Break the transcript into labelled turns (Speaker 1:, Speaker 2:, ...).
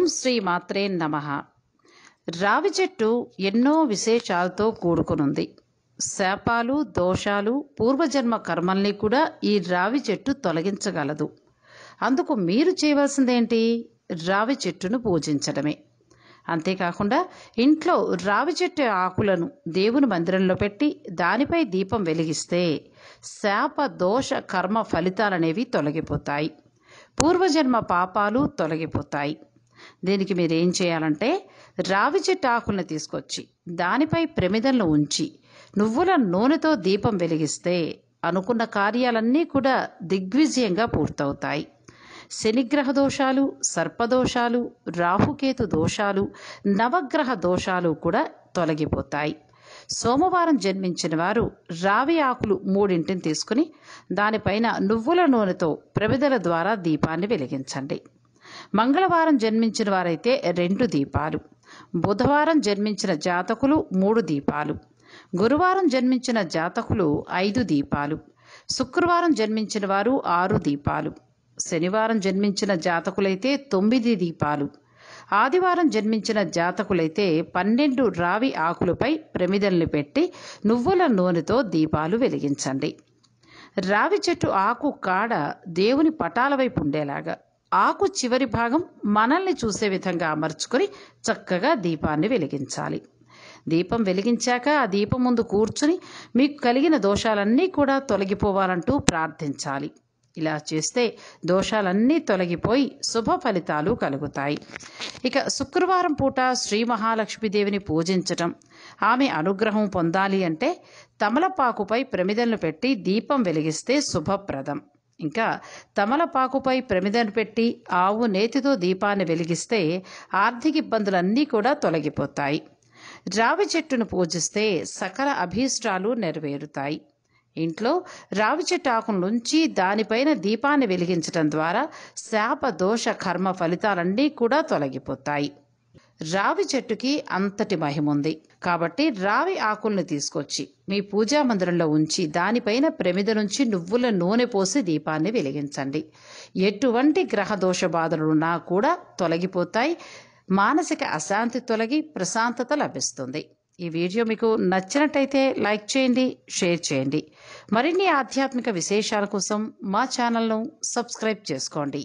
Speaker 1: ఓం శ్రీ మాత్రే నమ రావి చెట్టు ఎన్నో విశేషాలతో కూడుకునుంది శాపాలు దోషాలు పూర్వజన్మ కర్మల్ని కూడా ఈ రావి చెట్టు తొలగించగలదు అందుకు మీరు చేయవలసిందేంటి రావి చెట్టును పూజించడమే అంతేకాకుండా ఇంట్లో రావి చెట్టు ఆకులను దేవుని మందిరంలో పెట్టి దానిపై దీపం వెలిగిస్తే శాప దోష కర్మ ఫలితాలనేవి తొలగిపోతాయి పూర్వజన్మ పాపాలు తొలగిపోతాయి దీనికి మీరు ఏం చేయాలంటే రావి చెట్టు ఆకులను తీసుకొచ్చి దానిపై ప్రమిదలను ఉంచి నువ్వుల నూనెతో దీపం వెలిగిస్తే అనుకున్న కార్యాలన్నీ కూడా దిగ్విజయంగా పూర్తవుతాయి శనిగ్రహ దోషాలు సర్పదోషాలు రాహుకేతు దోషాలు నవగ్రహ దోషాలు కూడా తొలగిపోతాయి సోమవారం జన్మించిన వారు రావి ఆకులు మూడింటిని తీసుకుని దానిపైన నువ్వుల నూనెతో ప్రమిదల ద్వారా దీపాన్ని వెలిగించండి మంగళవారం జన్మించిన వారైతే రెండు దీపాలు బుధవారం జన్మించిన జాతకులు మూడు దీపాలు గురువారం జన్మించిన జాతకులు ఐదు దీపాలు శుక్రవారం జన్మించిన వారు ఆరు దీపాలు శనివారం జన్మించిన జాతకులైతే తొమ్మిది దీపాలు ఆదివారం జన్మించిన జాతకులైతే పన్నెండు రావి ఆకులపై ప్రమిదల్ని పెట్టి నువ్వుల నూనెతో దీపాలు వెలిగించండి రావి చెట్టు ఆకు కాడ దేవుని పటాల వైపు ఉండేలాగా ఆకు చివరి భాగం మనల్ని చూసే విధంగా అమర్చుకొని చక్కగా దీపాన్ని వెలిగించాలి దీపం వెలిగించాక ఆ దీపం ముందు కూర్చుని మీకు కలిగిన దోషాలన్నీ కూడా తొలగిపోవాలంటూ ప్రార్థించాలి ఇలా చేస్తే దోషాలన్నీ తొలగిపోయి శుభ ఫలితాలు కలుగుతాయి ఇక శుక్రవారం పూట శ్రీ మహాలక్ష్మీదేవిని పూజించటం ఆమె అనుగ్రహం పొందాలి అంటే తమలపాకుపై ప్రమిదలను పెట్టి దీపం వెలిగిస్తే శుభప్రదం ఇంకా తమలపాకుపై ప్రమిదను పెట్టి ఆవు నేతితో దీపాన్ని వెలిగిస్తే ఆర్థిక ఇబ్బందులన్నీ కూడా తొలగిపోతాయి రావి చెట్టును పూజిస్తే సకల అభీష్టాలు నెరవేరుతాయి ఇంట్లో రావి చెట్టు ఆకునుంచి దానిపైన దీపాన్ని వెలిగించడం ద్వారా శాప దోష కర్మ ఫలితాలన్నీ కూడా తొలగిపోతాయి రావి చెట్టుకి అంతటి మహిముంది కాబట్టి రావి ఆకుల్ని తీసుకొచ్చి మీ పూజా మందిరంలో ఉంచి దానిపైన ప్రమిద నుంచి నువ్వుల నూనె పోసి దీపాన్ని వెలిగించండి ఎటువంటి గ్రహ దోష బాధలున్నా కూడా తొలగిపోతాయి మానసిక అశాంతి తొలగి ప్రశాంతత లభిస్తుంది ఈ వీడియో మీకు నచ్చినట్టయితే లైక్ చేయండి షేర్ చేయండి మరిన్ని ఆధ్యాత్మిక విశేషాల కోసం మా ఛానల్ను సబ్స్క్రైబ్ చేసుకోండి